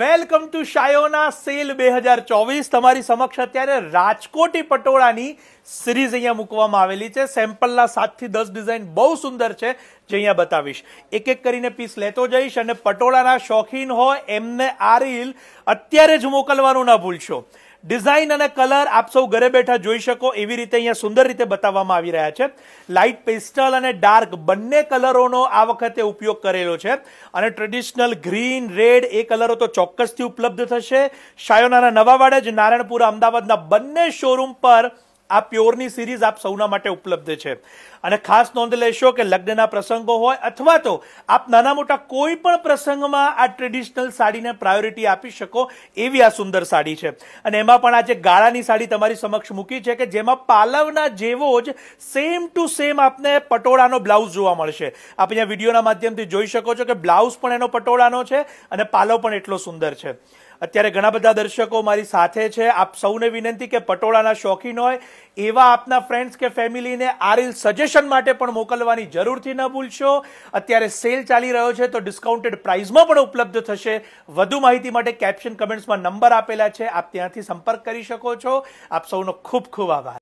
welcome to શાયોના cell બે હજાર ચોવીસ તમારી સમક્ષ અત્યારે રાજકોટી પટોળાની સિરીઝ અહીંયા મૂકવામાં આવેલી છે સેમ્પલના સાતથી દસ ડિઝાઇન બહુ સુંદર છે જે અહીંયા બતાવીશ એક એક કરીને પીસ લેતો જઈશ અને પટોળાના શોખીન હોય એમને આ રીલ અત્યારે જ મોકલવાનું ના ભૂલશો ડિઝાઇન અને કલર આપ સૌ ઘરે બેઠા જોઈ શકો એવી રીતે અહીંયા સુંદર રીતે બતાવવામાં આવી રહ્યા છે લાઇટ પેસ્ટલ અને ડાર્ક બંને કલરોનો આ વખતે ઉપયોગ કરેલો છે અને ટ્રેડિશનલ ગ્રીન રેડ એ કલરો તો ચોક્કસથી ઉપલબ્ધ થશે શાયોનાના નવાવાડે જ નારાયણપુરા અમદાવાદના બંને શોરૂમ પર આ પ્યોરની સિરીઝ આપ સૌના માટે ઉપલબ્ધ છે અને ખાસ નોંધ લેશો કે લગ્નના પ્રસંગો હોય અથવા તો આપ નાના મોટા કોઈ પણ પ્રસંગમાં આ ટ્રેડિશનલ સાડીને પ્રાયોરિટી આપી શકો એવી આ સુંદર સાડી છે અને એમાં પણ આ જે ગાળાની સાડી તમારી સમક્ષ મૂકી છે કે જેમાં પાલવના જેવો જ સેમ ટુ સેમ આપને પટોળાનો બ્લાઉઝ જોવા મળશે આપ અહીંયા વિડીયોના માધ્યમથી જોઈ શકો છો કે બ્લાઉઝ પણ એનો પટોળાનો છે અને પાલવ પણ એટલો સુંદર છે અત્યારે ઘણા બધા દર્શકો મારી સાથે છે આપ સૌને વિનંતી કે પટોળાના શોખીન હોય એવા આપના ફ્રેન્ડ્સ કે ફેમિલીને આ રીલ સજેશન માટે પણ મોકલવાની જરૂરથી ન ભૂલશો અત્યારે સેલ ચાલી રહ્યો છે તો ડિસ્કાઉન્ટેડ પ્રાઇઝમાં પણ ઉપલબ્ધ થશે વધુ માહિતી માટે કેપ્શન કમેન્ટ્સમાં નંબર આપેલા છે આપ ત્યાંથી સંપર્ક કરી શકો છો આપ સૌનો ખૂબ ખૂબ આભાર